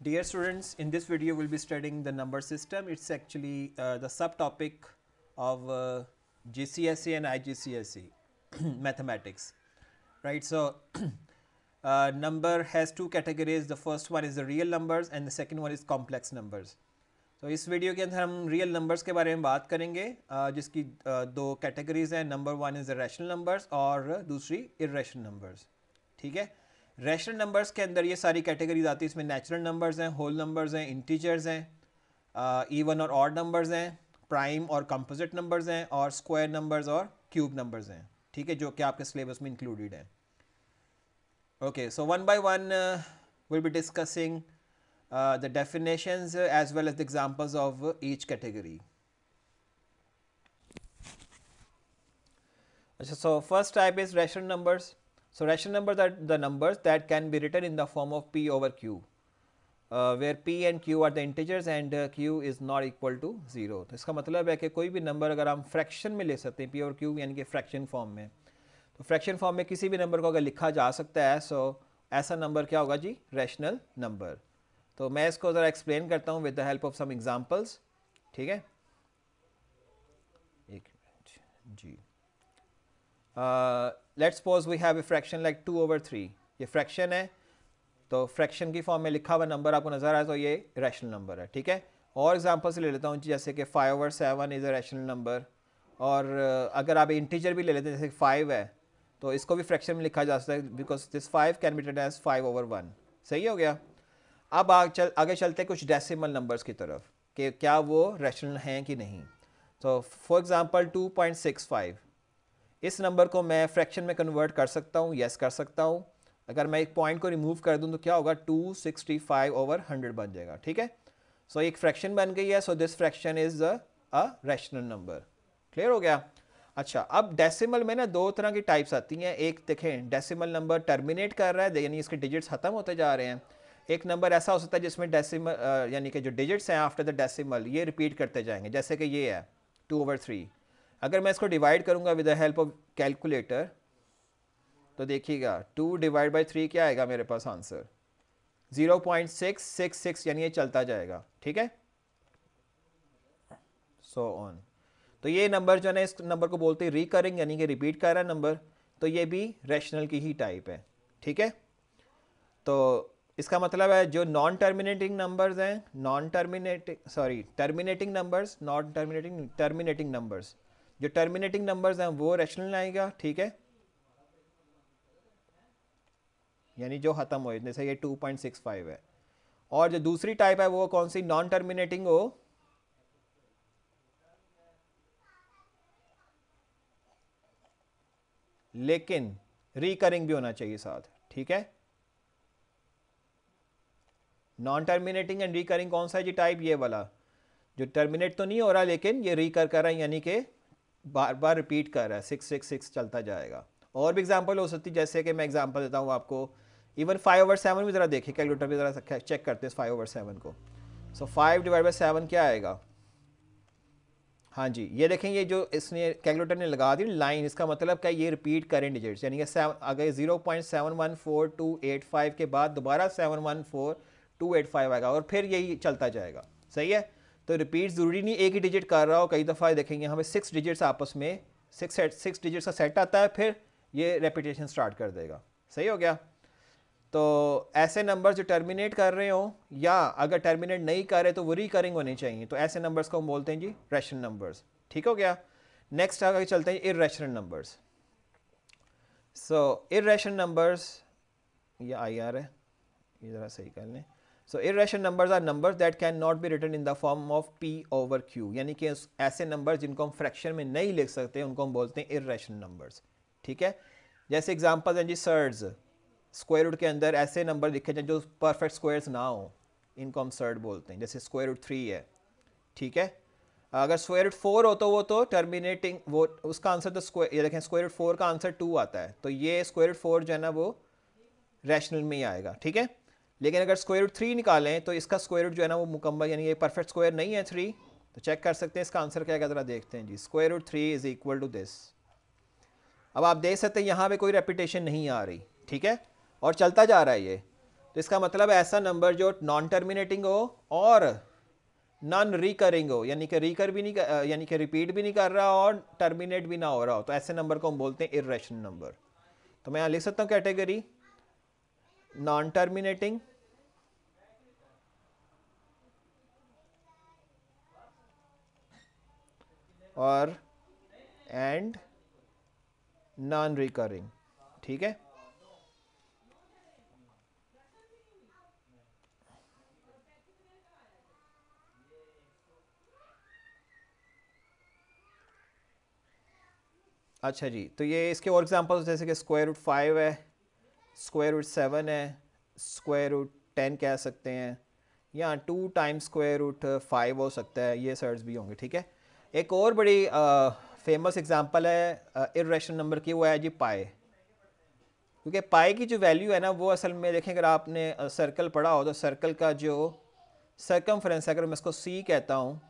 Dear students, in this video we'll be studying the number system. It's actually uh, the subtopic of uh, GCSE and IGCSE mathematics, right. So, uh, number has two categories. The first one is the real numbers and the second one is complex numbers. तो इस video के अंदर हम real numbers के बारे में बात करेंगे जिसकी दो कैटेगरीज हैं number one is rational numbers और दूसरी इरेशनल नंबर्स ठीक है रैशनल नंबर्स के अंदर ये सारी कैटेगरीज आती है इसमें नेचुरल नंबर्स हैं होल नंबर्स हैं इंटीजर्स हैं इवन uh, और ऑड नंबर्स हैं प्राइम और कंपोजिट नंबर्स हैं और स्क्वायर नंबर्स और क्यूब नंबर्स हैं ठीक है जो कि आपके सिलेबस में इंक्लूडेड है okay so one by one will be discussing the definitions as well as the examples of each category अच्छा so first type is rational numbers So, rational numbers are the numbers that can be written in the form of p over q, uh, where p and q are the integers and uh, q is not equal to 0. तो इसका मतलब है कि कोई भी number अगर हम fraction में ले सकते हैं p और q यानी कि फ्रैक्शन फॉर्म में तो फ्रैक्शन फॉर्म में किसी भी नंबर को अगर लिखा जा सकता है सो so ऐसा नंबर क्या होगा जी रैशनल नंबर तो मैं इसको ज़रा एक्सप्लेन करता हूँ with the help of some examples ठीक है एक मिनट जी let suppose we have a fraction like two over three ये फ्रैक्शन है तो फ्रैक्शन की फॉर्म में लिखा हुआ नंबर आपको नजर आया तो ये रैशनल नंबर है ठीक है और एग्जाम्पल से ले लेता हूँ जैसे कि five over seven is a rational number और uh, अगर आप इंटीजर भी ले लेते हैं जैसे फाइव है तो इसको भी फ्रैक्शन में लिखा जा सकता है because this five can be written as five over one सही हो गया अब आग चल आगे चलते हैं कुछ डेसिमल नंबर्स की तरफ कि क्या वो रैशनल हैं कि नहीं तो for example two point six five इस नंबर को मैं फ्रैक्शन में कन्वर्ट कर सकता हूँ यस कर सकता हूँ अगर मैं एक पॉइंट को रिमूव कर दूँ तो क्या होगा two sixty five over hundred बन जाएगा ठीक है सो so, एक फ्रैक्शन बन गई है so this fraction is a rational number clear हो गया अच्छा अब डेसिमल में ना दो तरह की टाइप्स आती हैं एक देखें डेसिमल नंबर टर्मिनेट कर रहा है यानी इसके डिजिट्स ख़त्म होते जा रहे हैं एक नंबर ऐसा हो सकता है जिसमें डेसिमल यानी कि जो डिजिट्स हैं आफ्टर द डेसिमल ये रिपीट करते जाएंगे जैसे कि ये है टू ओवर थ्री अगर मैं इसको डिवाइड करूँगा with the help of calculator तो देखिएगा टू डिवाइड बाई थ्री क्या आएगा मेरे पास answer zero point six six six यानी ये चलता जाएगा ठीक है सो so ऑन तो ये नंबर जो है ना इस नंबर को बोलते हैं रिकरिंग यानी कि रिपीट कर रहा है नंबर तो ये भी रैशनल की ही टाइप है ठीक है तो इसका मतलब है जो नॉन टर्मिनेटिंग नंबर्स हैं non terminating sorry terminating numbers non terminating terminating numbers जो टर्मिनेटिंग नंबर्स हैं वो रैशनल आएगा ठीक है यानी जो ख़त्म हो जैसे ये 2.65 है और जो दूसरी टाइप है वो कौन सी नॉन टर्मिनेटिंग हो लेकिन रिकरिंग भी होना चाहिए साथ ठीक है नॉन टर्मिनेटिंग एंड रिकरिंग कौन सा है जी टाइप ये वाला जो टर्मिनेट तो नहीं हो रहा लेकिन ये रिकर कर रहा है यानी कि बार बार रिपीट कर रहा है सिक्स सिक्स सिक्स चलता जाएगा और भी एग्जाम्पल हो सकती है जैसे कि मैं एग्जाम्पल देता हूँ आपको इवन फाइव ओवर सेवन भी ज़रा देखिए कैलकुलेटर भी ज़रा चेक करते हैं फाइव ओवर सेवन को so five divide by seven क्या आएगा हाँ जी ये देखें ये जो इसने कैलकुलेटर ने लगा दी लाइन इसका मतलब क्या ये रिपीट करें डिजिट्स यानी कि सेवन अगर zero point seven one four two eight five के बाद दोबारा seven one four two eight five आएगा और फिर यही चलता जाएगा सही है तो रिपीट ज़रूरी नहीं एक ही डिजिट कर रहा हो कई दफ़ा देखेंगे हमें सिक्स डिजिट्स आपस में सिक्स सेट सिक्स डिजिट्स का सेट आता है फिर ये रेपिटेशन स्टार्ट कर देगा सही हो गया तो ऐसे नंबर जो टर्मिनेट कर रहे हो या अगर टर्मिनेट नहीं कर रहे तो वो रिकरिंग होने चाहिए तो ऐसे नंबर्स को हम बोलते हैं जी रेशन नंबर्स ठीक हो गया नेक्स्ट आगे चलते हैं इेशन नंबर्स सो इेशन नंबर्स ये आई आर है ये ज़रा सही कर लें so irrational numbers are numbers that cannot be written in the form of P over Q यानी कि ऐसे नंबर जिनको हम फ्रैक्शन में नहीं लिख सकते उनको हम बोलते हैं irrational नंबर्स ठीक है जैसे एग्जाम्पल हैं जी सर्ड्स स्क्वायर रूट के अंदर ऐसे नंबर लिखे जाए जो परफेक्ट स्क्वायर्स ना हो इनको हम सर्ड बोलते हैं जैसे स्क्वायर रूट थ्री है ठीक है अगर स्क्वायर रूट फोर हो तो वो तो टर्मिनेटिंग वो उसका आंसर तो स्क्वायर ये देखें स्क्वायर रूट फोर का आंसर टू आता है तो ये स्क्वायर रूट फोर जो है ना वो रैशनल में ही आएगा ठीक है लेकिन अगर स्क्वायर रूट थ्री निकालें तो इसका स्क्वायर रूट जो है ना वो मुकम्मल यानी ये परफेक्ट स्क्वायर नहीं है थ्री तो चेक कर सकते हैं इसका आंसर क्या क्या ज़रा देखते हैं जी square root three is equal to this अब आप देख सकते हैं यहाँ पर कोई रेपिटेशन नहीं आ रही ठीक है और चलता जा रहा है ये तो इसका मतलब ऐसा नंबर जो नॉन टर्मिनेटिंग हो और नॉन रिकरिंग हो यानी कि रिकर भी नहीं यानी कि रिपीट भी नहीं कर रहा और टर्मिनेट भी ना हो रहा हो तो ऐसे नंबर को हम बोलते हैं इरेशनल नंबर तो मैं यहाँ लिख सकता हूँ कैटेगरी non terminating और एंड नॉन रिकरिंग ठीक है अच्छा जी तो ये इसके और एग्जांपल्स जैसे कि स्क्वायर रूट फाइव है स्क्वायर रूट सेवन है स्क्वायर रूट टेन कह सकते हैं या two time square root five हो सकता है ये सर्ट्स भी होंगे ठीक है एक और बड़ी फेमस एग्जांपल है इरेशनल नंबर की वो है जी पाए क्योंकि पाए की जो वैल्यू है ना वो असल में देखें अगर आपने सर्कल पढ़ा हो तो सर्कल का जो सर्कम फ्रेंस अगर मैं इसको सी कहता हूँ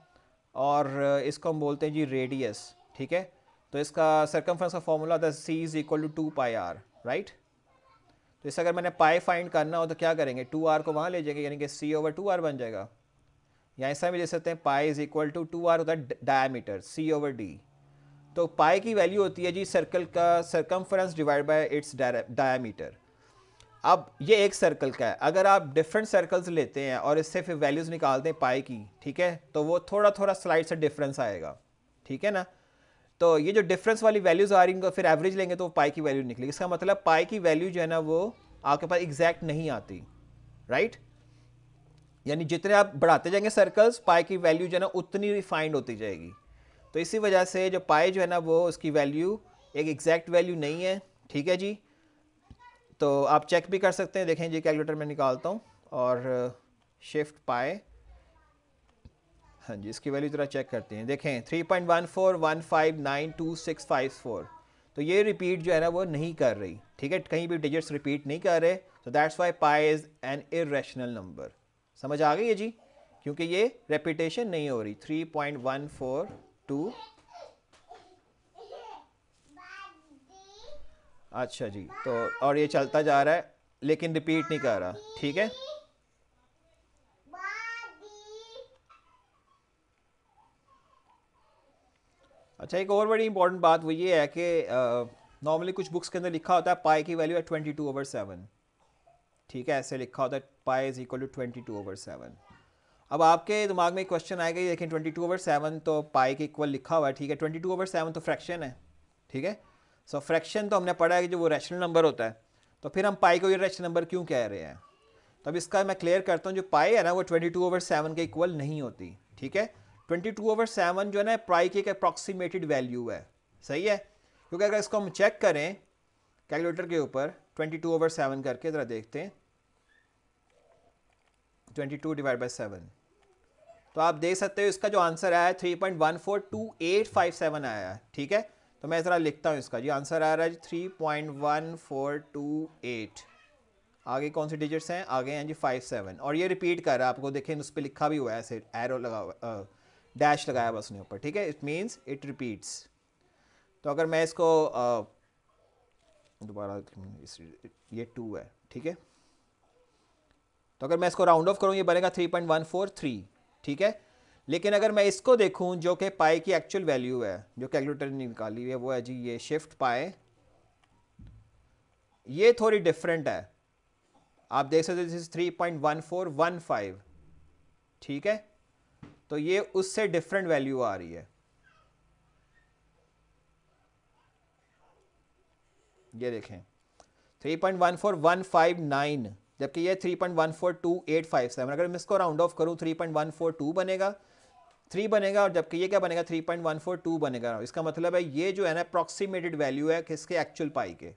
और इसको हम बोलते हैं जी रेडियस ठीक है तो इसका सर्कम का फॉर्मूला था C is equal to two pi r right तो इसे अगर मैंने पाई फाइंड करना हो तो क्या करेंगे टू आर को वहाँ ले जाएंगे यानी कि सी ओवर टू आर बन जाएगा या ऐसा भी दे सकते हैं pi is equal to two r होता है डायमीटर सी ओवर डी तो पाई की वैल्यू होती है जी सर्कल का circumference divide by its diameter अब ये एक सर्कल का है अगर आप डिफरेंट सर्कल्स लेते हैं और इससे फिर वैल्यूज़ निकालते हैं पाई की ठीक है तो वो थोड़ा थोड़ा स्लाइड से डिफरेंस आएगा ठीक है ना तो ये जो डिफरेंस वाली वैल्यूज़ आ रही है फिर एवरेज लेंगे तो पाई की वैल्यू निकलेगी इसका मतलब पाई की वैल्यू जो है ना वो आपके पास एग्जैक्ट नहीं आती राइट यानी जितने आप बढ़ाते जाएंगे सर्कल्स पाई की वैल्यू जो है ना उतनी रिफाइंड होती जाएगी तो इसी वजह से जो पाई जो है ना वो उसकी वैल्यू एक एग्जैक्ट वैल्यू नहीं है ठीक है जी तो आप चेक भी कर सकते हैं देखें जी कैलकुलेटर में निकालता हूँ और शिफ्ट पाए हाँ जी इसकी वैल्यू ज़रा चेक करते हैं देखें three point one four one five nine two six five four तो ये रिपीट जो है ना वो नहीं कर रही ठीक है कहीं भी डिजिट्स रिपीट नहीं कर रहे तो that's why pi is an irrational number समझ आ गई है जी क्योंकि ये रेपिटेशन नहीं हो रही three point one four two अच्छा जी तो और ये चलता जा रहा है लेकिन रिपीट नहीं कर रहा ठीक है अच्छा एक और बड़ी इंपॉर्टेंट बात वो ये है कि नॉर्मली कुछ बुक्स के अंदर लिखा होता है पाई की वैल्यू है ट्वेंटी टू ओवर सेवन ठीक है ऐसे लिखा होता है pi is equal to twenty two over seven अब आपके दिमाग में क्वेश्चन आएगा ये देखें ट्वेंटी टू ओवर सेवन तो पाई के इक्वल लिखा हुआ है ठीक है ट्वेंटी टू ओवर सेवन तो फ्रैक्शन है ठीक है सो फ्रैक्शन तो हमने पढ़ा है कि जो वो रैशनल नंबर होता है तो फिर हम पाई को ये रैशनल नंबर क्यों कह रहे हैं तो अब इसका मैं क्लियर करता हूँ जो पाई है ना वो ट्वेंटी टू ओवर सेवन के इक्वल नहीं होती ठीक है ट्वेंटी टू ओवर सेवन जो है ना प्राई की एक अप्रॉक्सीमेटेड वैल्यू है सही है क्योंकि अगर इसको हम चेक करें कैलकुलेटर के ऊपर ट्वेंटी टू ओवर सेवन करके ज़रा देखते हैं twenty two divide by seven तो आप देख सकते हो इसका जो आंसर आया है three point one four two eight five seven आया है ठीक है तो मैं ज़रा लिखता हूँ इसका जी आंसर आ रहा है जी three point one four two eight आगे कौन से डिजिट्स हैं आगे हैं जी फाइव सेवन और ये रिपीट कर रहा है आपको देखें उस पर लिखा भी हुआ है ऐसे एरो लगा हुआ डैश लगाया बस उसने ऊपर ठीक है इट मीन्स इट रिपीट्स तो अगर मैं इसको दोबारा इस, ये टू है ठीक है तो अगर मैं इसको राउंड ऑफ करूँ ये बनेगा three point one four three ठीक है लेकिन अगर मैं इसको देखूँ जो कि पाए की एक्चुअल वैल्यू है जो कैलकुलेटर ने निकाली हुई है वो है जी ये शिफ्ट पाए ये थोड़ी डिफरेंट है आप देख सकते this is three point one four one five ठीक है तो ये उससे डिफरेंट वैल्यू आ रही है ये देखें 3.14159 जबकि ये 3.142857 अगर मैं इसको राउंड ऑफ फोर 3.142 बनेगा थ्री बनेगा और जबकि ये क्या बनेगा 3.142 बनेगा इसका मतलब है ये जो है ना अप्रोक्सीमेटेड वैल्यू है किसके एक्चुअल पाई के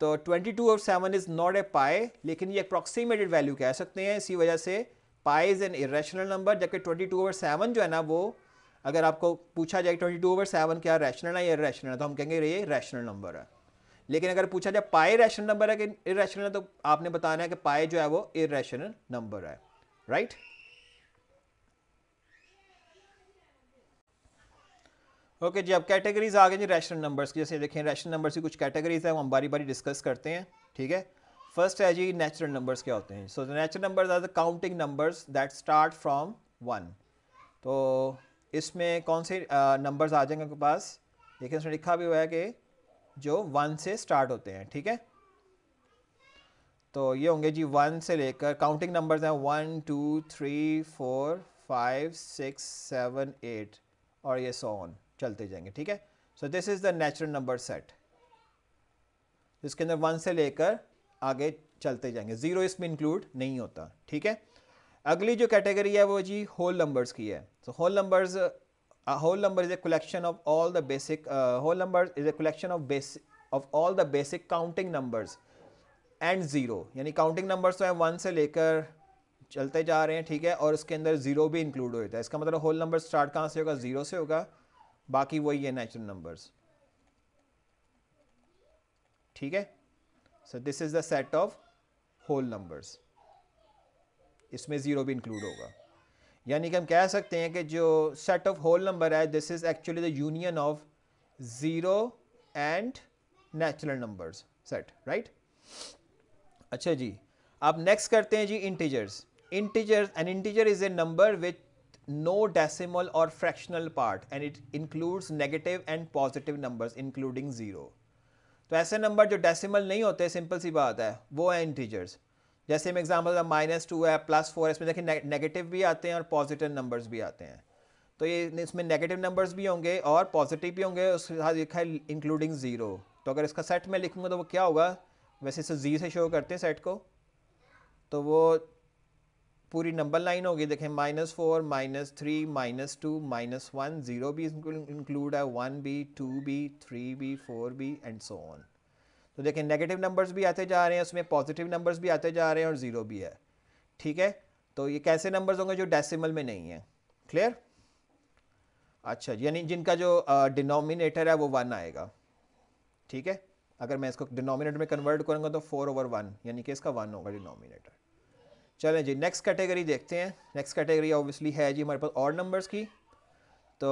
तो 22 और 7 इज़ नॉट ए पाई लेकिन ये अप्रोक्सीमेटेड वैल्यू कह सकते हैं इसी वजह से pi is an irrational number जबकि ट्वेंटी टू ओवर सेवन जो है ना वो अगर आपको पूछा जाए ट्वेंटी टू ओवर सेवन क्या रैशनल है या इेशनल है तो हम कहेंगे ये रैशनल नंबर है लेकिन अगर पूछा जाए पाए रैशनल नंबर है कि इेशनल है तो आपने बताना है कि पाए जो है वो इेशनल नंबर है राइट ओके okay, जी अब कैटेगरीज आ गए जी रैशनल नंबर्स की जैसे देखें रैशनल नंबर्स की कुछ कैटेगरीज हैं वो हम बारी बारी डिस्कस करते हैं ठीक है फर्स्ट है जी नेचुरल नंबर्स क्या होते हैं so the natural numbers are the counting numbers that start from one तो इसमें कौन से नंबर्स आ जाएंगे आपके पास देखिए उसमें लिखा भी हुआ है कि जो वन से स्टार्ट होते हैं ठीक है तो ये होंगे जी वन से लेकर काउंटिंग नंबर्स हैं one two three four five six seven eight और ये सो ऑन चलते जाएंगे ठीक है so this is the natural number set जिसके अंदर वन से लेकर आगे चलते जाएंगे ज़ीरो इसमें इंक्लूड नहीं होता ठीक है अगली जो कैटेगरी है वो जी होल नंबर्स की है so whole numbers whole number is a collection of all the basic whole number is a collection of basic of all the basic counting numbers and zero यानी काउंटिंग नंबर्स तो हैं one से लेकर चलते जा रहे हैं ठीक है और उसके अंदर ज़ीरो भी इंक्लूड होता है इसका मतलब होल नंबर स्टार्ट कहाँ से होगा ज़ीरो से होगा बाकी वही है नेचुरल नंबर्स ठीक है So this is the set of whole numbers. इसमें zero भी include होगा. यानी कि हम कह सकते हैं कि जो set of whole number है, this is actually the union of zero and natural numbers set, right? अच्छा जी. अब next करते हैं जी integers. Integers, an integer is a number with no decimal or fractional part, and it includes negative and positive numbers, including zero. तो ऐसे number जो decimal नहीं होते सिंपल सी बात है वो है इंटीजर्स जैसे मैं एग्जाम्पल माइनस टू है प्लस फोर इसमें देखिए नेगेटिव भी आते हैं और पॉजिटिव नंबर्स भी आते हैं तो ये इसमें नेगेटिव नंबर्स भी होंगे और पॉजिटिव भी होंगे उसके साथ लिखा है इंक्लूडिंग ज़ीरो तो अगर इसका सेट में लिखूंगा तो वो क्या होगा वैसे इसे जी से शो करते हैं सेट को तो वो पूरी नंबर लाइन होगी देखें minus four minus three minus two minus one zero भी इंक्लूड है one B two B three B four B and so on तो देखें नेगेटिव नंबर्स भी आते जा रहे हैं उसमें पॉजिटिव नंबर्स भी आते जा रहे हैं और ज़ीरो भी है ठीक है तो ये कैसे नंबर्स होंगे जो डेसिमल में नहीं है क्लियर अच्छा यानी जिनका जो डिनोमिनेटर uh, है वो वन आएगा ठीक है अगर मैं इसको डिनोमिनेटर में कन्वर्ट करूँगा तो फोर ओवर वन यानी कि इसका वन होगा डिनोमिनेटर चलें जी नेक्स्ट कैटेगरी देखते हैं नेक्स्ट कैटेगरी ऑब्वियसली है जी हमारे पास ऑड नंबर्स की तो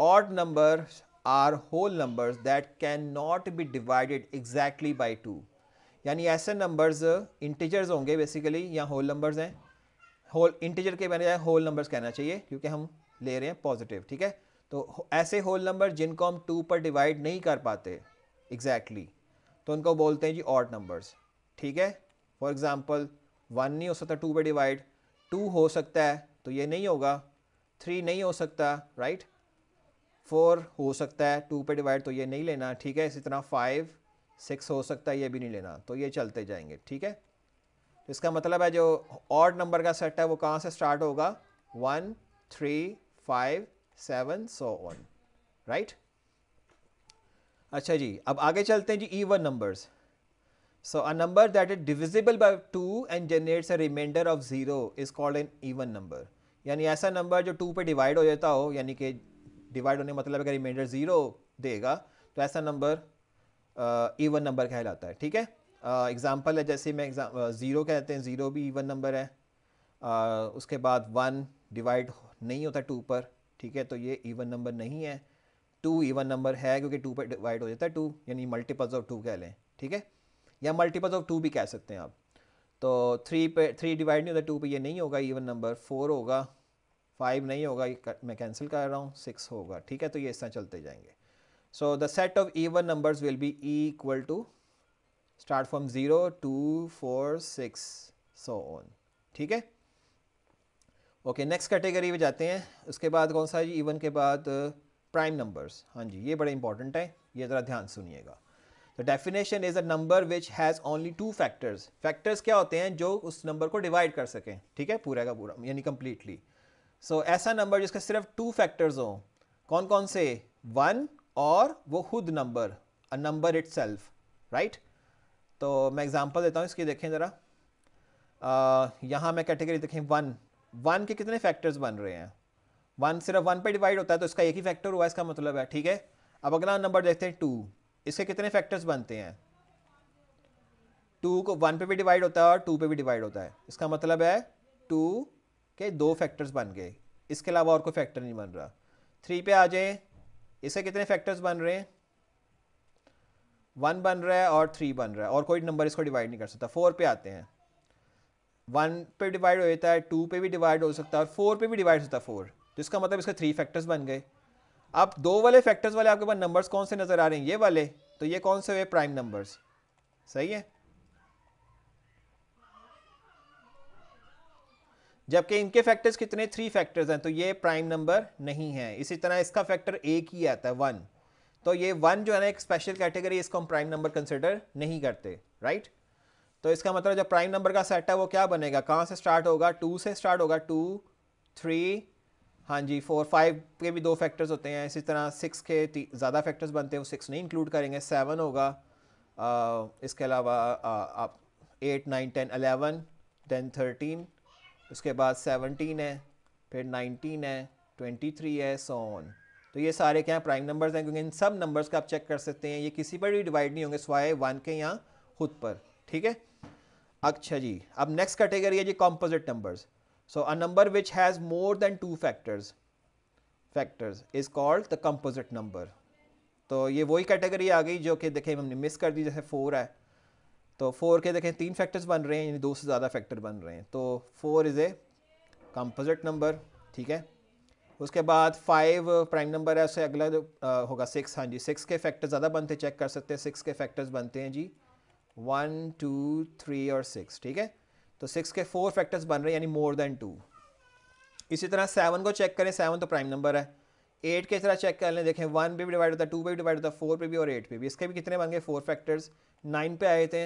odd number are whole numbers that cannot be divided exactly by two यानी ऐसे नंबर्स इंटीजर्स होंगे बेसिकली या होल नंबर्स हैं होल इंटीजर के बने होल नंबर्स कहना चाहिए क्योंकि हम ले रहे हैं पॉजिटिव ठीक है तो ऐसे होल नंबर जिनको हम टू पर डिवाइड नहीं कर पाते एग्जैक्टली exactly, तो उनको बोलते हैं जी ऑड नंबर्स ठीक है फॉर एग्ज़ाम्पल वन नहीं हो सकता टू पे डिवाइड टू हो सकता है तो ये नहीं होगा थ्री नहीं हो सकता राइट फोर हो सकता है टू पे डिवाइड तो ये नहीं लेना ठीक है इसी तरह फाइव सिक्स हो सकता है ये भी नहीं लेना तो ये चलते जाएंगे ठीक है तो इसका मतलब है जो ऑड नंबर का सेट है वो कहाँ से स्टार्ट होगा one three five seven so on right अच्छा जी अब आगे चलते हैं जी even numbers So a number that is divisible by 2 and generates a remainder of 0 is called an even number. यानी ऐसा नंबर जो 2 पे डिवाइड हो जाता हो यानी कि डिवाइड होने का मतलब अगर रिमाइंडर ज़ीरो देगा तो ऐसा नंबर इवन नंबर कहलाता है ठीक है एग्ज़ाम्पल है जैसे मैं एग्जाम ज़ीरो कहते हैं ज़ीरो भी इवन नंबर है uh, उसके बाद वन डिवाइड नहीं होता टू पर ठीक है तो ये इवन नंबर नहीं है टू इवन नंबर है क्योंकि टू पर डिवाइड हो जाता है टू यानी मल्टीपल्स ऑफ टू कह लें ठीक है या मल्टीपल्स ऑफ टू भी कह सकते हैं आप तो थ्री पे थ्री डिवाइड नहीं होता टू पे ये नहीं होगा इवन नंबर फोर होगा फाइव नहीं होगा ये मैं कैंसिल कर रहा हूँ सिक्स होगा ठीक है तो ये इस तरह चलते जाएंगे so the set of even numbers will be equal to start from zero two four six so on ठीक है ओके नेक्स्ट कैटेगरी में जाते हैं उसके बाद कौन सा जी इवन के बाद प्राइम uh, नंबर्स हाँ जी ये बड़े इंपॉर्टेंट है ये ज़रा ध्यान सुनिएगा the definition is a number which has only two factors factors क्या होते हैं जो उस नंबर को डिवाइड कर सकें ठीक है पूरा का पूरा यानी कम्प्लीटली सो ऐसा नंबर जिसके सिर्फ टू फैक्टर्स हों कौन कौन से वन और वो खुद number a number it right तो मैं एग्जाम्पल देता हूँ इसकी देखें ज़रा यहाँ मैं कैटेगरी देखें वन वन के कितने फैक्टर्स बन रहे हैं वन सिर्फ वन पे डिवाइड होता है तो इसका एक ही फैक्टर हुआ इसका मतलब है ठीक है अब अगला नंबर देखते हैं टू इसके कितने फैक्टर्स बनते हैं टू को वन पे भी डिवाइड होता है और टू पे भी डिवाइड होता है इसका मतलब है टू के दो फैक्टर्स बन गए इसके अलावा और कोई फैक्टर नहीं बन रहा थ्री पे आ जाए इसके कितने फैक्टर्स बन रहे हैं वन बन रहा है और थ्री बन रहा है और कोई नंबर इसको डिवाइड नहीं कर सकता फोर पे आते हैं वन पे डिवाइड हो जाता है टू पे भी डिवाइड हो सकता है और फोर पे भी डिवाइड होता है फोर तो इसका मतलब इसके थ्री फैक्टर्स बन गए अब दो वाले फैक्टर्स वाले आपके पास नंबर्स कौन से नज़र आ रहे हैं ये वाले तो ये कौन से हुए प्राइम नंबर्स सही है जबकि इनके फैक्टर्स कितने थ्री फैक्टर्स हैं तो ये प्राइम नंबर नहीं है इसी तरह इसका फैक्टर एक ही आता है वन तो ये वन जो है ना एक स्पेशल कैटेगरी इसको हम प्राइम नंबर कंसिडर नहीं करते राइट तो इसका मतलब जो प्राइम नंबर का सेट है वो क्या बनेगा कहाँ से स्टार्ट होगा टू से स्टार्ट होगा टू थ्री हाँ जी फोर फाइव के भी दो फैक्टर्स होते हैं इसी तरह सिक्स के ज़्यादा फैक्टर्स बनते हैं वो सिक्स नहीं इंक्लूड करेंगे सेवन होगा आ, इसके अलावा आप eight nine ten eleven ten thirteen उसके बाद सेवनटीन है फिर नाइनटीन है ट्वेंटी थ्री है सोन तो ये सारे क्या प्राइम नंबर्स हैं क्योंकि इन सब नंबर्स का आप चेक कर सकते हैं ये किसी पर भी डिवाइड नहीं होंगे स्वाय वन के यहाँ खुद पर ठीक है अच्छा जी अब नेक्स्ट कैटेगरी है जी composite numbers So a number which has more than two factors factors is called the composite number. तो ये वही कैटेगरी आ गई जो कि देखें हमने मिस कर दी जैसे फोर है तो फोर के देखें तीन फैक्टर्स बन रहे हैं यानी दो से ज़्यादा फैक्टर बन रहे हैं तो four is a composite number ठीक है उसके बाद फाइव प्राइम नंबर है उससे अगला जो होगा सिक्स हाँ जी सिक्स के फैक्टर ज़्यादा बनते चेक कर सकते हैं सिक्स के फैक्टर्स बनते हैं जी वन टू थ्री और सिक्स ठीक है तो सिक्स के फोर फैक्टर्स बन रहे हैं यानी मोर देन टू इसी तरह सेवन को चेक करें सेवन तो प्राइम नंबर है एट के तरह चेक कर लें देखें वन पे भी डिवाइड होता है टू पे भी डिवाइड होता है फोर पे भी और एट पे भी इसके भी कितने बन गए फोर फैक्टर्स नाइन पे आए थे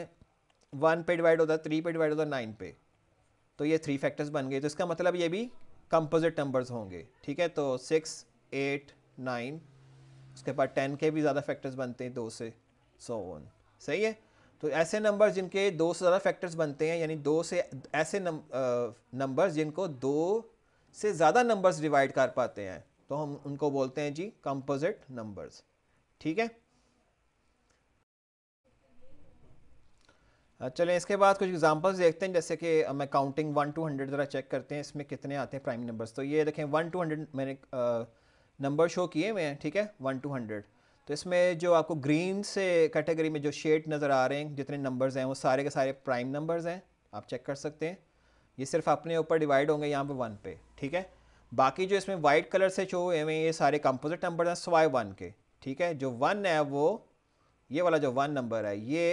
वन पे डिवाइड होता है थ्री पे डिवाइड होता है नाइन पे तो ये थ्री फैक्टर्स बन गए तो इसका मतलब ये भी कंपोजिट नंबर्स होंगे ठीक है तो सिक्स एट नाइन उसके बाद टेन के भी ज़्यादा फैक्टर्स बनते हैं दो से सो so ऑन सही है तो ऐसे नंबर जिनके दो से ज़्यादा फैक्टर्स बनते हैं यानी दो से ऐसे नंबर्स जिनको दो से ज़्यादा नंबर्स डिवाइड कर पाते हैं तो हम उनको बोलते हैं जी कंपोजिट नंबर्स ठीक है चले इसके बाद कुछ एग्जांपल्स देखते हैं जैसे कि मैं काउंटिंग वन टू हंड्रेड ज़रा चेक करते हैं इसमें कितने आते हैं प्राइम नंबर्स तो ये देखें वन टू हंड्रेड मैंने नंबर शो किए हुए हैं ठीक है वन टू हंड्रेड तो इसमें जो आपको ग्रीन से कैटेगरी में जो शेड नज़र आ रहे हैं जितने नंबर्स हैं वो सारे के सारे प्राइम नंबर्स हैं आप चेक कर सकते हैं ये सिर्फ अपने ऊपर डिवाइड होंगे यहाँ पे वन पे ठीक है बाकी जो इसमें वाइट कलर से शो हुए हैं ये सारे कंपोजिट नंबर हैं सवाए वन के ठीक है जो वन है वो ये वाला जो वन नंबर है ये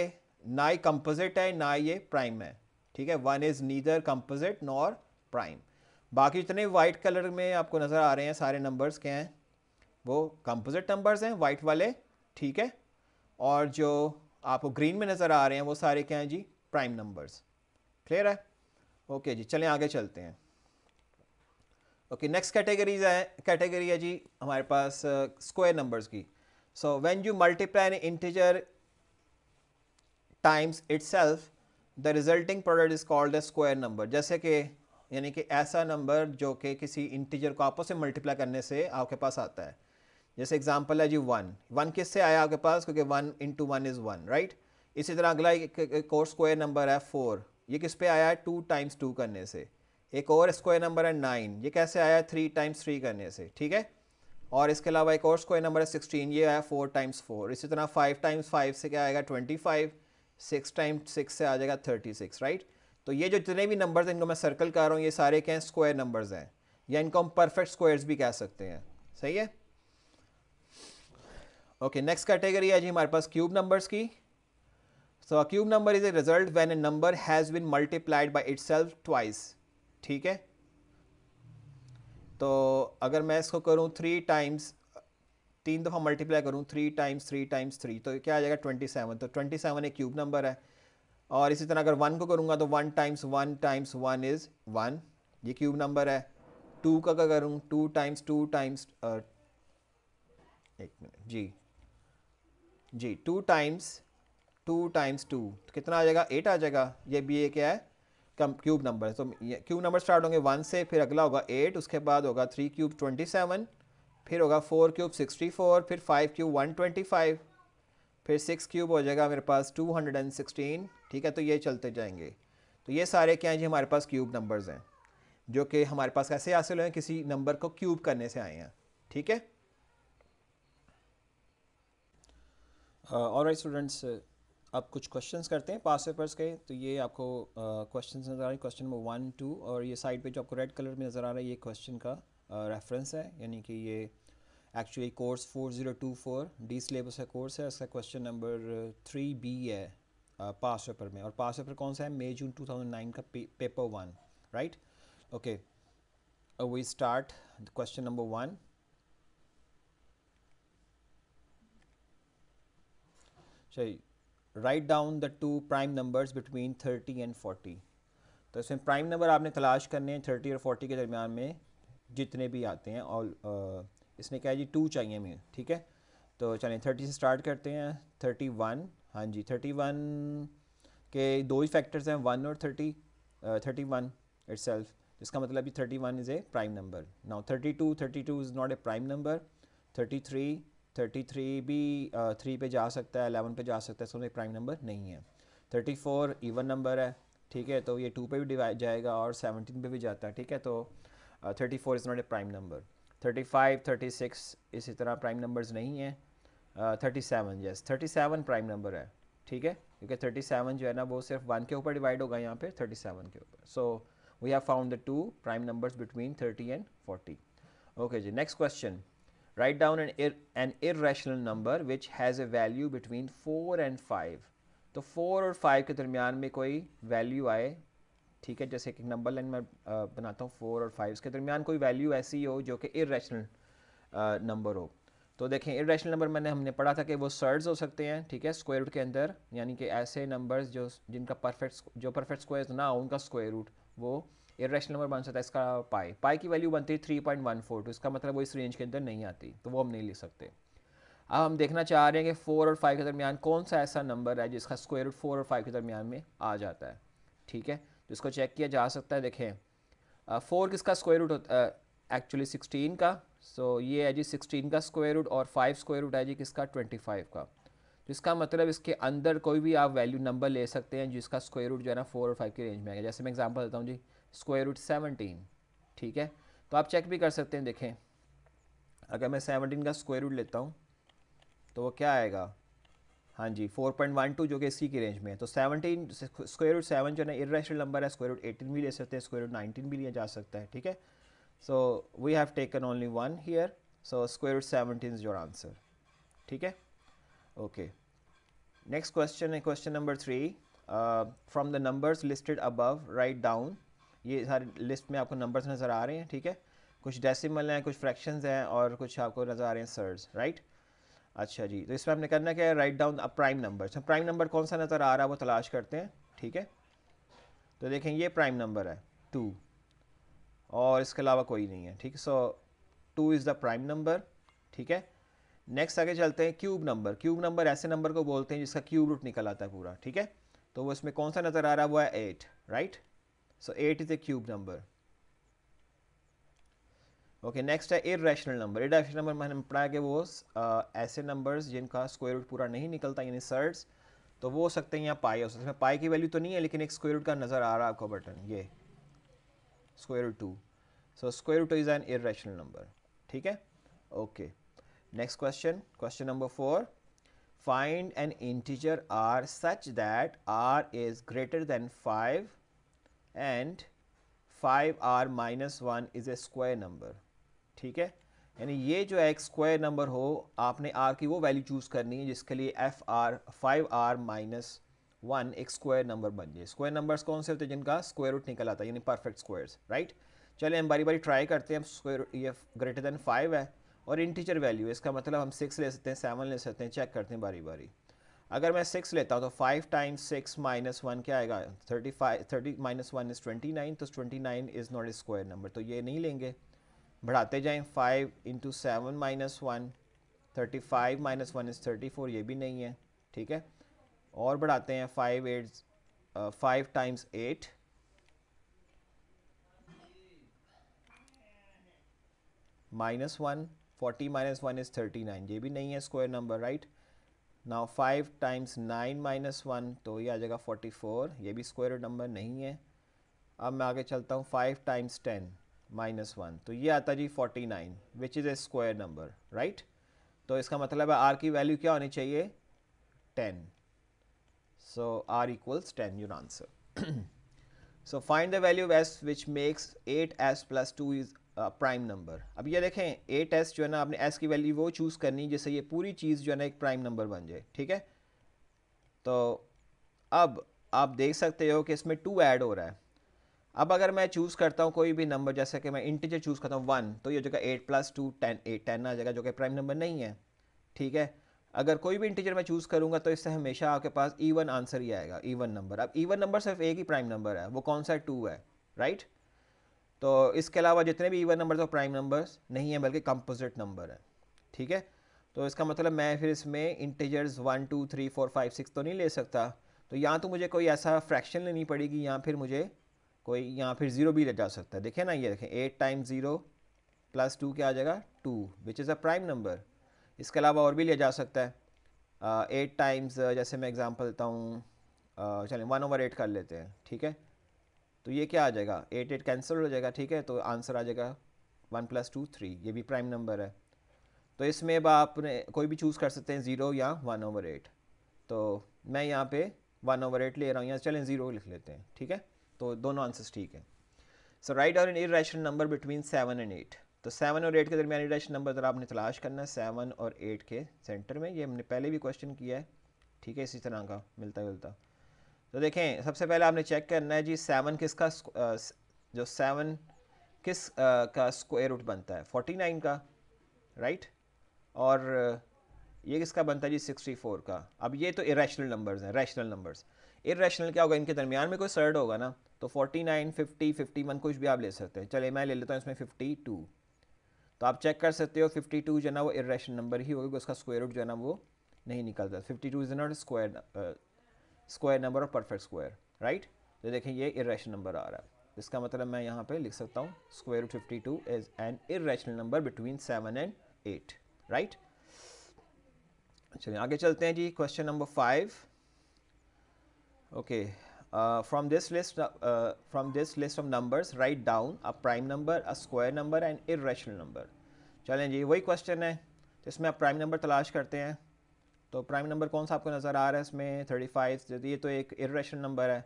ना ही कंपोजिट है ना ये प्राइम है ठीक है one is neither composite nor prime बाकी जितने वाइट कलर में आपको नज़र आ रहे हैं सारे नंबर्स के हैं वो कंपोजिट नंबर्स हैं वाइट वाले ठीक है और जो आपको ग्रीन में नज़र आ रहे हैं वो सारे क्या हैं जी प्राइम नंबर्स क्लियर है ओके जी चलें आगे चलते हैं ओके नेक्स्ट कैटेगरीज है कैटेगरी है जी हमारे पास स्क्वायर uh, नंबर्स की so when you multiply an integer times its the resulting product is called a square number जैसे कि यानी कि ऐसा नंबर जो कि किसी इंटीजर को आपस में मल्टीप्लाई करने से आपके पास आता है जैसे एग्जाम्पल है जी वन वन किस से आया आपके पास क्योंकि one into one is one right इसी तरह अगला एक, और स्क्वायर नंबर है फोर ये किस पे आया है टू टाइम्स टू करने से एक और स्क्वायर नंबर है नाइन ये कैसे आया है थ्री टाइम्स थ्री करने से ठीक है और इसके अलावा एक और स्क्वायर नंबर है सिक्सटीन ये आया फोर टाइम्स फोर इसी तरह फाइव टाइम्स फाइव से क्या आएगा twenty five six times six से आ जाएगा थर्टी सिक्स राइट तो ये जो जितने भी नंबर्स इनको मैं सर्कल कर रहा हूँ ये सारे क्या हैं स्क्वायर नंबर्स हैं या इनको हम परफेक्ट स्क्वायर्स भी कह सकते हैं सही है ओके नेक्स्ट कैटेगरी है जी हमारे पास क्यूब नंबर्स की so cube number is a result when a number has been multiplied by itself twice ठीक है तो अगर मैं इसको करूँ थ्री टाइम्स तीन दफ़ा मल्टीप्लाई करूँ three times three times three तो क्या आ जाएगा ट्वेंटी सेवन तो ट्वेंटी सेवन एक क्यूब नंबर है और इसी तरह अगर वन को करूँगा तो one times one times one is one ये क्यूब नंबर है टू का करूँ टू टाइम्स टू टाइम्स एक मिनट जी जी two times two times two तो कितना आ जाएगा एट आ जाएगा ये भी ये क्या है कम क्यूब नंबर है तो क्यूब नंबर स्टार्ट होंगे वन से फिर अगला होगा एट उसके बाद होगा थ्री क्यूब ट्वेंटी सेवन फिर होगा फोर क्यूब सिक्सटी फोर फिर five cube one twenty five फिर सिक्स क्यूब हो जाएगा मेरे पास टू हंड्रेड एंड सिक्सटीन ठीक है तो ये चलते जाएंगे तो ये सारे क्या हैं जी हमारे पास क्यूब नंबर्स हैं जो कि हमारे पास कैसे हासिल हुए किसी नंबर को क्यूब करने से आए हैं ठीक है और राइट स्टूडेंट्स अब कुछ क्वेश्चंस करते हैं पास पेपर्स के तो ये आपको क्वेश्चन uh, नज़र आ रहे हैं क्वेश्चन नंबर वन टू और ये साइड पे जो आपको रेड कलर में नज़र आ रहा है ये क्वेश्चन का रेफरेंस uh, है यानी कि ये actually course four zero two four D syllabus का कोर्स है इसका क्वेश्चन नंबर थ्री बी है पास uh, पेपर में और पास पेपर कौन सा है May June two thousand nine का पे, paper one right okay we start question number one चाहिए right down the two prime numbers between thirty and forty तो इसमें प्राइम नंबर आपने तलाश करने हैं थर्टी और फोर्टी के दरमियान में जितने भी आते हैं और इसने क्या है जी टू चाहिए हमें ठीक है तो चलें थर्टी से स्टार्ट करते हैं थर्टी वन हाँ जी थर्टी वन के दो ही फैक्टर्स हैं वन और thirty thirty one itself इसका मतलब thirty one is a prime number now thirty two thirty two is not a prime number thirty three thirty three भी three uh, पे जा सकता है अलेवन पे जा सकता है इसका प्राइम मतलब नंबर नहीं है थर्टी फोर ईवन नंबर है ठीक है तो ये टू पे भी डिवाइड जाएगा और सेवनटीन पे भी जाता है ठीक है तो thirty four is not a prime number thirty five thirty six इसी तरह प्राइम नंबर्स नहीं है thirty seven yes thirty seven prime number है ठीक है क्योंकि थर्टी सेवन जो है ना वो सिर्फ वन के ऊपर डिवाइड होगा यहाँ पे थर्टी सेवन के ऊपर so we have found the two prime numbers between thirty and forty okay जी next question Write down an, ir an irrational number which has a value between 4 and 5. to 4 or 5 के दरमियान में कोई value आए ठीक है जैसे कि नंबर लाइन मैं banata hu 4 or 5 के दरमियान कोई वैल्यू ऐसी हो जो कि इरेशनल number ho तो देखें इरेशनल नंबर मैंने हमने पढ़ा था कि वो सर्ड्स हो सकते हैं ठीक है स्क्वायर रूट के अंदर यानी कि ऐसे नंबर्स जो जिनका परफेक्ट जो परफेक्ट स्क्वायर ना हो उनका स्क्वायर रूट वो इरेशनल नंबर बन सकता है इसका पाई पाई की वैल्यू बनती है three point one four two इसका मतलब वो इस रेंज के अंदर नहीं आती तो वो हम नहीं लिख सकते अब हम देखना चाह रहे हैं कि फोर और फाइव के दरमियान कौन सा ऐसा नंबर है जिसका स्क्वायर रूट फोर और फाइव के दरमियान में आ जाता है ठीक है तो इसको चेक किया जा सकता है देखें फोर किसका स्क्वायर रूट होता है एक्चुअली सिक्सटीन का सो so, ये है जी सिक्सटीन का स्क्वायर रूट और फाइव स्क्वायर रूट है जी किसका ट्वेंटी फाइव का तो इसका मतलब इसके अंदर कोई भी आप वैल्यू नंबर ले सकते हैं जिसका स्क्वायर रूट जो है ना फोर और फाइव की रेंज में आएगा जैसे मैं एग्जांपल देता हूँ जी स्क्वायर रूट सेवनटीन ठीक है तो आप चेक भी कर सकते हैं देखें अगर मैं सेवनटीन का स्क्वायर रूट लेता हूँ तो वो क्या आएगा हाँ जी फोर पॉइंट वन टू जो कि इसी की रेंज में है तो सेवनटीन स्क्वायर रूट सेवन जो है इरेशनल नंबर है स्क्वायर रूट एटीन भी ले सकते हैं स्क्वायर रूट नाइनटीन भी लिया जा सकता है ठीक है so we have taken only one here so square root seventeen is your answer ठीक है ओके नेक्स्ट क्वेश्चन है question number three from the numbers listed above right down ये सारी लिस्ट में आपको नंबर्स नज़र आ रहे हैं ठीक है कुछ डेसिमल हैं कुछ फ्रैक्शंस हैं और कुछ आपको नज़र आ रहे हैं सर्स राइट अच्छा जी तो इसमें हमने करना क्या है right down a prime number तो प्राइम नंबर कौन सा नज़र आ रहा है वो तलाश करते हैं ठीक है तो देखें ये प्राइम नंबर है टू और इसके अलावा कोई नहीं है ठीक है so two is the prime number ठीक है नेक्स्ट आगे चलते हैं क्यूब नंबर क्यूब नंबर ऐसे नंबर को बोलते हैं जिसका क्यूब रूट निकल आता है पूरा ठीक है तो वो इसमें कौन सा नज़र आ रहा है वो है eight right right? So 8 is a cube number. Okay next है इरेशनल नंबर इरेशनल नंबर मैंने पढ़ाया कि वो uh, ऐसे नंबर्स जिनका स्क्वायर रूट पूरा नहीं निकलता यानी सर्ट्स तो वो हो सकते हैं यहाँ पाई हो सकते हैं पाई की वैल्यू तो नहीं है लेकिन एक स्क्वायर रूट का नज़र आ रहा है आपको बटन ये square root two so square root is an irrational number ठीक है okay next question question number four find an integer r such that r is greater than five and 5r minus one is a square number ठीक है यानी ये जो एक square number हो आपने r की वो वैल्यू चूज़ करनी है जिसके लिए if r five r minus one एक स्क्वायर नंबर बन जाए स्क्वायर नंबर्स कौन से होते हैं जिनका स्क्वायर रूट निकल आता है यानी परफेक्ट स्क्वायर्स राइट चले हम बारी बारी ट्राई करते हैं स्क्वायर ये ग्रेटर देन फाइव है और इंटीजर वैल्यू है इसका मतलब हम सिक्स ले सकते हैं सेवन ले सकते हैं चेक करते हैं बारी बारी अगर मैं सिक्स लेता हूँ तो five times six minus one क्या आएगा thirty five thirty minus one is twenty nine तो twenty nine is not square number तो ये नहीं लेंगे बढ़ाते जाएँ five into seven minus one thirty five minus one is thirty four ये भी नहीं है ठीक है और बढ़ाते हैं five eight five times eight minus one forty minus one is thirty nine ये भी नहीं है square number right right? Now five times nine minus one तो ये आ जाएगा फोर्टी फोर ये भी स्क्वायर रूट नंबर नहीं है अब मैं आगे चलता हूँ five times ten minus one तो ये आता जी forty nine which is a square number right तो इसका मतलब है आर की वैल्यू क्या होनी चाहिए ten r equals ten your answer so find the value of s which makes eight s plus two is prime number अब ये देखें ए एस जो है ना आपने एस की वैल्यू वो चूज़ करनी जैसे ये पूरी चीज़ जो है ना एक प्राइम नंबर बन जाए ठीक है तो अब आप देख सकते हो कि इसमें टू ऐड हो रहा है अब अगर मैं चूज़ करता हूँ कोई भी नंबर जैसे कि मैं इंटीजर चूज़ करता हूँ वन तो ये जगह eight plus two ten eight ten आ जाएगा जो कि प्राइम नंबर नहीं है ठीक है अगर कोई भी इंटीजर मैं चूज़ करूँगा तो इससे हमेशा आपके पास ईवन आंसर ही आएगा ईवन नंबर अब ईवन नंबर सिर्फ एक ही प्राइम नंबर है वो कौन सा टू है राइट तो इसके अलावा जितने भी ईवन नंबर्स और प्राइम नंबर्स नहीं हैं बल्कि कंपोजिट नंबर हैं ठीक है तो इसका मतलब मैं फिर इसमें integers one two three four five six तो नहीं ले सकता तो यहाँ तो मुझे कोई ऐसा फ्रैक्शन लेनी पड़ेगी या फिर मुझे कोई यहाँ फिर ज़ीरो भी ले जा सकता है देखें ना ये देखें eight time zero plus two क्या आ जाएगा two which is a prime number इसके अलावा और भी लिया जा सकता है एट uh, टाइम्स uh, जैसे मैं एग्ज़ाम्पल देता हूँ uh, चलें वन ओवर एट कर लेते हैं ठीक है तो ये क्या आ जाएगा एट एट कैंसिल हो जाएगा ठीक है तो आंसर आ जाएगा वन प्लस टू थ्री ये भी प्राइम नंबर है तो इसमें अब आपने कोई भी चूज़ कर सकते हैं ज़ीरो या वन ओवर एट तो मैं यहाँ पे वन ओवर एट ले रहा हूँ यहाँ चलें ज़ीरो लिख लेते हैं ठीक है तो दोनों आंसर्स ठीक है सो राइट और an irrational number between seven and eight तो सेवन और एट के दरमियान इरेशनल नंबर ज़रा आपने तलाश करना है सेवन और एट के सेंटर में ये हमने पहले भी क्वेश्चन किया है ठीक है इसी तरह का मिलता जुलता तो देखें सबसे पहले आपने चेक करना है जी सेवन किसका जो सेवन किस का स्क्वायर रूट बनता है फोर्टी नाइन का राइट और ये किसका बनता है जी सिक्सटी फोर का अब ये तो इरेशनल नंबर्स हैं रैशनल नंबर्स इरेशनल क्या होगा इनके दरमियान में कोई सर्ड होगा ना तो forty nine fifty fifty one कुछ भी आप ले सकते हैं चले मैं ले लेता हूँ इसमें फिफ्टी टू तो आप चेक कर सकते हो फिफ्टी टू जो है ना वो इरेशनल नंबर ही होगा उसका स्क्वायर रूट जो है ना वो नहीं निकलता fifty two is not square square number और परफेक्ट स्क्वायर राइट तो देखें ये इेशनल नंबर आ रहा है इसका मतलब मैं यहाँ पे लिख सकता हूँ square root fifty two is an irrational number between seven and eight right चलिए आगे चलते हैं जी question number five okay from this list from this list of of right down a prime number a square number and irrational number चलें जी वही question है तो इसमें आप प्राइम नंबर तलाश करते हैं तो प्राइम नंबर कौन सा आपको नज़र आ रहा है इसमें थर्टी फाइव तो ये तो एक इेशनल नंबर है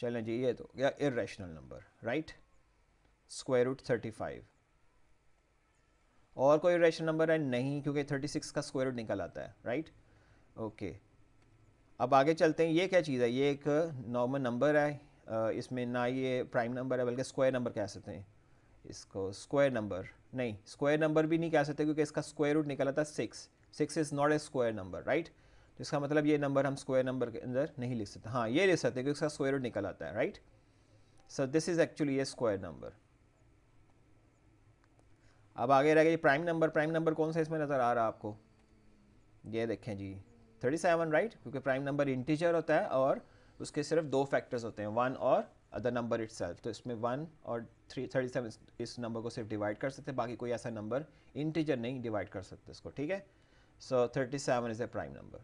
चलें जी ये तो या irrational number right square root thirty five और कोई रेशनल नंबर है नहीं क्योंकि थर्टी सिक्स का स्क्वायर रूट निकल आता है राइट ओके अब आगे चलते हैं ये क्या चीज़ है ये एक नॉर्मल नंबर है इसमें ना ये प्राइम नंबर है बल्कि स्क्वायर नंबर कह सकते हैं इसको स्क्वायर नंबर नहीं स्क्वायर नंबर भी नहीं कह सकते क्योंकि इसका स्क्वायर रूट निकल आता है six six is not a square number right तो जिसका मतलब ये नंबर हम स्क्वायर नंबर के अंदर नहीं लिख सकते हाँ ये लिख सकते क्योंकि इसका स्क्वायर रूट निकल आता है right so this is actually a square number अब आगे रह गया प्राइम नंबर प्राइम नंबर कौन सा इसमें नज़र आ रहा है आपको ये देखें जी थर्टी सेवन राइट क्योंकि प्राइम नंबर इंटीजर होता है और उसके सिर्फ दो फैक्टर्स होते हैं वन और अदर नंबर इट तो इसमें वन और थ्री थर्टी सेवन इस नंबर को सिर्फ डिवाइड कर सकते हैं बाकी कोई ऐसा नंबर इंटीजर नहीं डिवाइड कर सकते इसको ठीक है So, 37 is a prime number.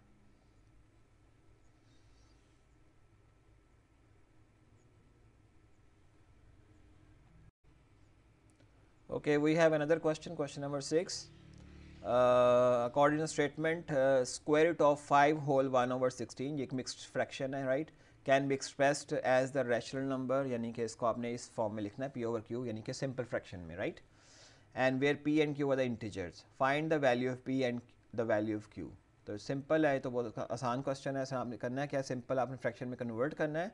Okay, we have another question, question number 6. Uh, to coordinate statement uh, square root of 5 whole 1 over 16 mixed fraction है right can be expressed as the rational number यानी कि इसको आपने इस form में लिखना over q यानी कि simple fraction में right and where p and q are the integers find the value of p and the value of q तो सिंपल है तो बहुत आसान क्वेश्चन है आपने करना है क्या सिंपल आपने फ्रैक्शन में कन्वर्ट करना है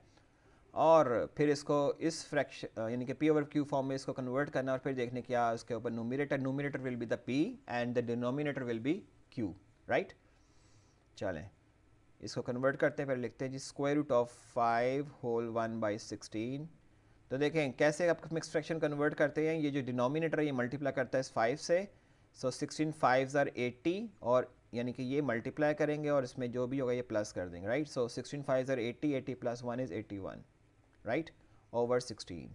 और फिर इसको इस फ्रैक्शन यानी कि पी ओवर क्यू फॉर्म में इसको कन्वर्ट करना और फिर देखने क्या उसके ऊपर numerator numerator will be the P and the denominator will be Q right चलें इसको कन्वर्ट करते हैं फिर लिखते हैं जी square root of five whole one by sixteen तो देखें कैसे आप मिक्स फ्रैक्शन कन्वर्ट करते हैं ये जो डिनोमिनेटर है ये मल्टीप्लाई करता है इस फाइव से so sixteen five are eighty और यानी कि ये मल्टीप्लाई करेंगे और इसमें जो भी होगा ये प्लस कर देंगे right so sixteen five are eighty eighty plus one is eighty one right over sixteen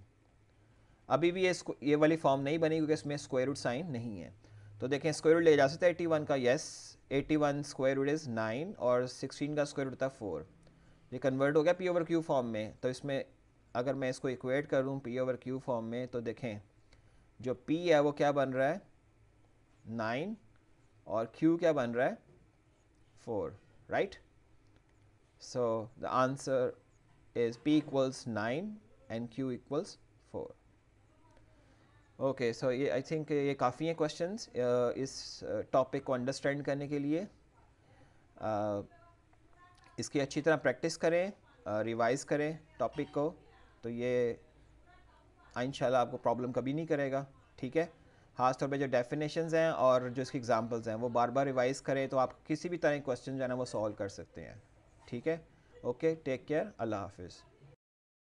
अभी भी ये ये वाली फॉर्म नहीं बनी क्योंकि इसमें स्क्वायर रूट साइन नहीं है तो देखें स्क्वायर रूट ले जा सकते एट्टी वन का yes eighty one square root is nine और सिक्सटीन का स्क्वायर रूट था फोर ये कन्वर्ट हो गया पी ओवर क्यू फॉर्म में तो इसमें अगर मैं इसको इक्वेट करूँ पी ओवर क्यू फॉर्म में तो देखें जो पी है वो क्या बन रहा है नाइन और Q क्या बन रहा है four right so the answer is P equals nine and Q equals four okay so ये आई थिंक ये काफ़ी हैं क्वेश्चंस uh, इस टॉपिक uh, को अंडरस्टैंड करने के लिए uh, इसकी अच्छी तरह प्रैक्टिस करें रिवाइज़ uh, करें टॉपिक को तो ये uh, इन आपको प्रॉब्लम कभी नहीं करेगा ठीक है खास तौर पे जो डेफिनेशन हैं और जो इसके एग्जांपल्स हैं वो बार बार रिवाइज करें तो आप किसी भी तरह के क्वेश्चन जो है ना वो सॉल्व कर सकते हैं ठीक है ओके टेक केयर अल्लाह हाफिज़